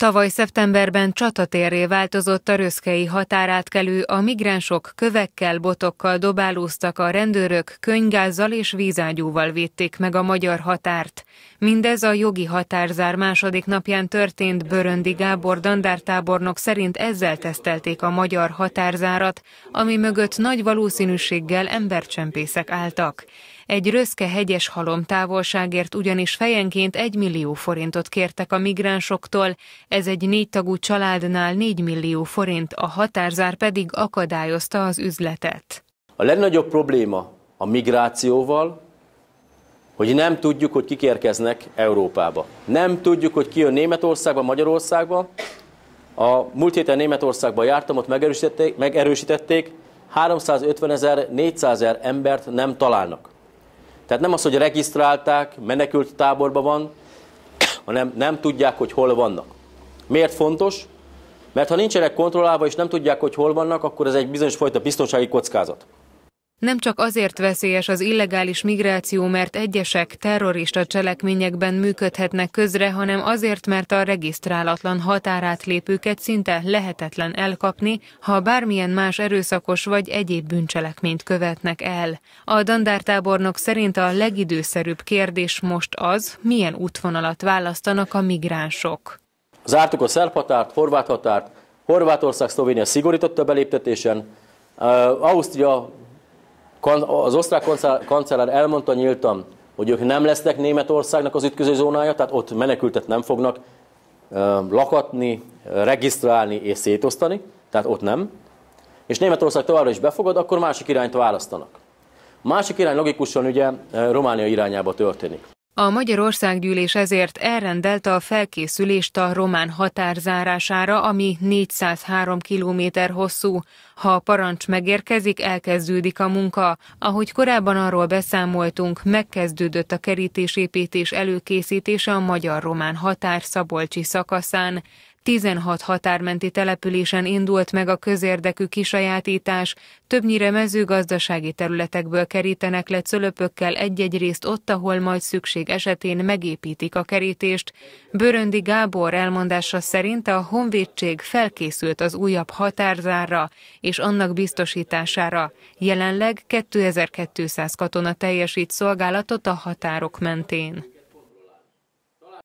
Tavaly szeptemberben csatatérré változott a röszkei határátkelő, a migránsok kövekkel, botokkal dobálóztak a rendőrök, könygázzal és vízágyúval védték meg a magyar határt. Mindez a jogi határzár második napján történt Böröndi Gábor dandártábornok szerint ezzel tesztelték a magyar határzárat, ami mögött nagy valószínűséggel embercsempészek álltak. Egy röszke hegyes halom távolságért ugyanis fejenként egy millió forintot kértek a migránsoktól, ez egy négytagú családnál 4 millió forint, a határzár pedig akadályozta az üzletet. A legnagyobb probléma a migrációval, hogy nem tudjuk, hogy kik érkeznek Európába. Nem tudjuk, hogy ki jön Németországba, Magyarországba. A múlt héten Németországban jártam, ott megerősítették, megerősítették 350 ezer, 400 ezer embert nem találnak. Tehát nem az, hogy regisztrálták, menekült táborban van, hanem nem tudják, hogy hol vannak. Miért fontos? Mert ha nincsenek kontrollálva és nem tudják, hogy hol vannak, akkor ez egy bizonyos fajta biztonsági kockázat. Nem csak azért veszélyes az illegális migráció, mert egyesek terrorista cselekményekben működhetnek közre, hanem azért, mert a regisztrálatlan határátlépőket szinte lehetetlen elkapni, ha bármilyen más erőszakos vagy egyéb bűncselekményt követnek el. A dandártábornok szerint a legidőszerűbb kérdés most az, milyen útvonalat választanak a migránsok. Zártuk a szerb határt, horvát határt, Horvátország, Szlovénia szigorította beléptetésen, Ausztria az osztrák kancellár elmondta nyíltan, hogy ők nem lesznek Németországnak az ütköző zónája, tehát ott menekültet nem fognak lakatni, regisztrálni és szétosztani, tehát ott nem. És Németország továbbra is befogad, akkor másik irányt választanak. A másik irány logikusan ugye Románia irányába történik. A Magyarországgyűlés ezért elrendelte a felkészülést a román határzárására, ami 403 kilométer hosszú. Ha a parancs megérkezik, elkezdődik a munka. Ahogy korábban arról beszámoltunk, megkezdődött a kerítésépítés előkészítése a magyar-román határ szabolcsi szakaszán. 16 határmenti településen indult meg a közérdekű kisajátítás, többnyire mezőgazdasági területekből kerítenek le cölöpökkel egy-egy részt ott, ahol majd szükség esetén megépítik a kerítést. Böröndi Gábor elmondása szerint a honvédség felkészült az újabb határzárra és annak biztosítására. Jelenleg 2200 katona teljesít szolgálatot a határok mentén.